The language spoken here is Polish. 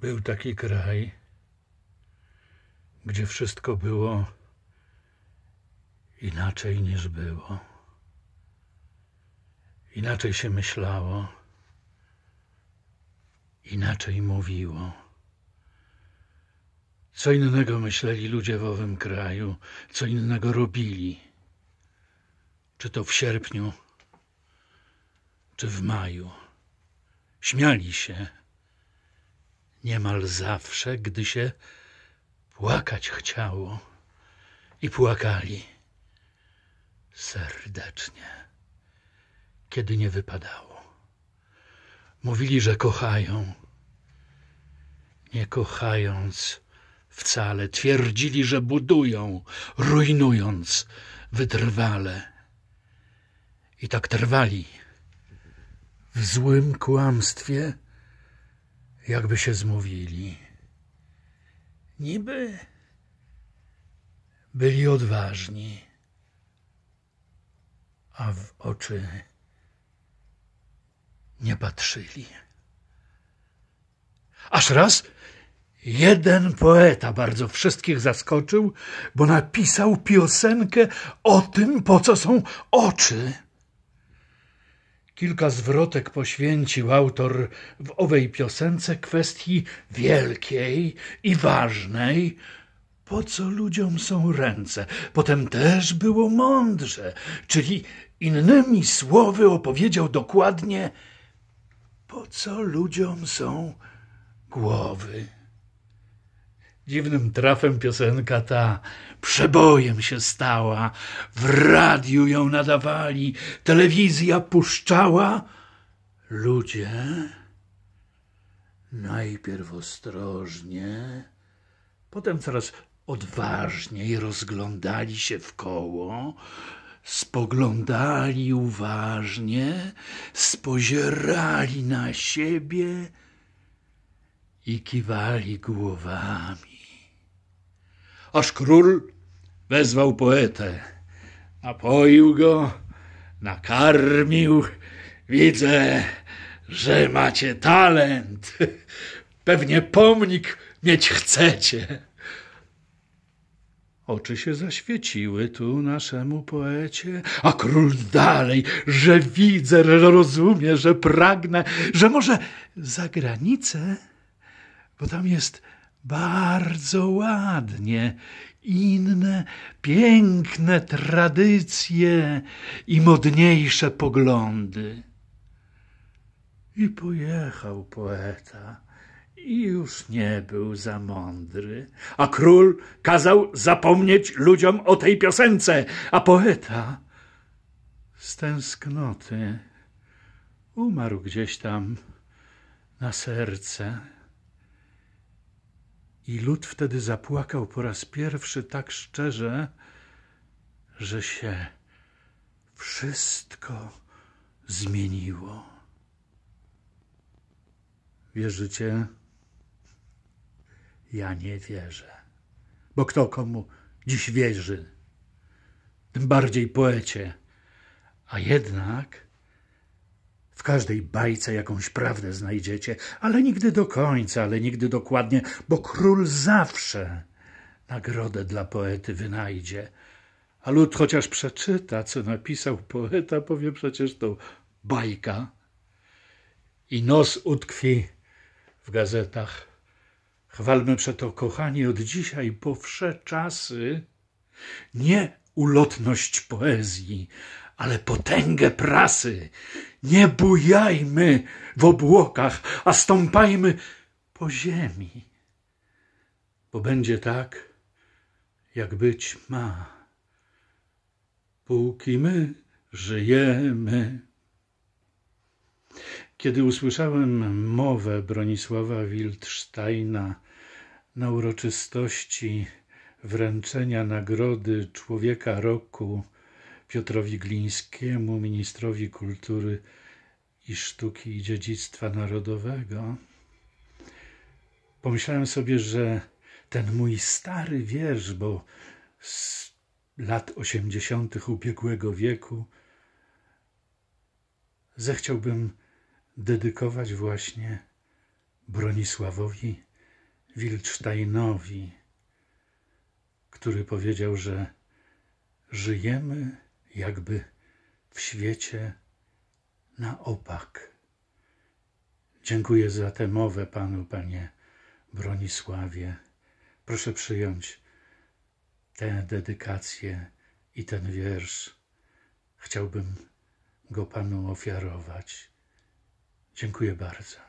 Był taki kraj, gdzie wszystko było inaczej niż było. Inaczej się myślało, inaczej mówiło. Co innego myśleli ludzie w owym kraju, co innego robili. Czy to w sierpniu, czy w maju. Śmiali się, niemal zawsze, gdy się płakać chciało i płakali serdecznie, kiedy nie wypadało. Mówili, że kochają, nie kochając wcale, twierdzili, że budują, rujnując wytrwale. I tak trwali w złym kłamstwie jakby się zmówili. Niby byli odważni, a w oczy nie patrzyli. Aż raz jeden poeta bardzo wszystkich zaskoczył, bo napisał piosenkę o tym, po co są oczy. Kilka zwrotek poświęcił autor w owej piosence kwestii wielkiej i ważnej. Po co ludziom są ręce? Potem też było mądrze, czyli innymi słowy opowiedział dokładnie, po co ludziom są głowy. Dziwnym trafem piosenka ta przebojem się stała, w radiu ją nadawali, telewizja puszczała. Ludzie najpierw ostrożnie, potem coraz odważniej rozglądali się w koło, spoglądali uważnie, spozierali na siebie i kiwali głowami aż król wezwał poetę. Napoił go, nakarmił. Widzę, że macie talent. Pewnie pomnik mieć chcecie. Oczy się zaświeciły tu naszemu poecie, a król dalej, że widzę, że rozumie, że pragnę, że może za granicę, bo tam jest bardzo ładnie, inne, piękne tradycje i modniejsze poglądy. I pojechał poeta i już nie był za mądry. A król kazał zapomnieć ludziom o tej piosence, a poeta z tęsknoty umarł gdzieś tam na serce. I lud wtedy zapłakał po raz pierwszy tak szczerze, że się wszystko zmieniło. Wierzycie? Ja nie wierzę. Bo kto komu dziś wierzy? Tym bardziej poecie. A jednak w każdej bajce jakąś prawdę znajdziecie, ale nigdy do końca, ale nigdy dokładnie, bo król zawsze nagrodę dla poety wynajdzie. A lud chociaż przeczyta, co napisał poeta, powie przecież to bajka. I nos utkwi w gazetach. Chwalmy przeto, kochani, od dzisiaj po wsze czasy nie ulotność poezji, ale potęgę prasy. Nie bujajmy w obłokach, a stąpajmy po ziemi, bo będzie tak, jak być ma. Póki my żyjemy. Kiedy usłyszałem mowę Bronisława Wildsteina na uroczystości wręczenia nagrody Człowieka Roku Piotrowi Glińskiemu, ministrowi kultury i sztuki i dziedzictwa narodowego. Pomyślałem sobie, że ten mój stary wiersz, bo z lat 80. ubiegłego wieku, zechciałbym dedykować właśnie Bronisławowi Wilcztajnowi, który powiedział, że żyjemy jakby w świecie na opak. Dziękuję za tę mowę Panu, Panie Bronisławie. Proszę przyjąć tę dedykację i ten wiersz. Chciałbym go Panu ofiarować. Dziękuję bardzo.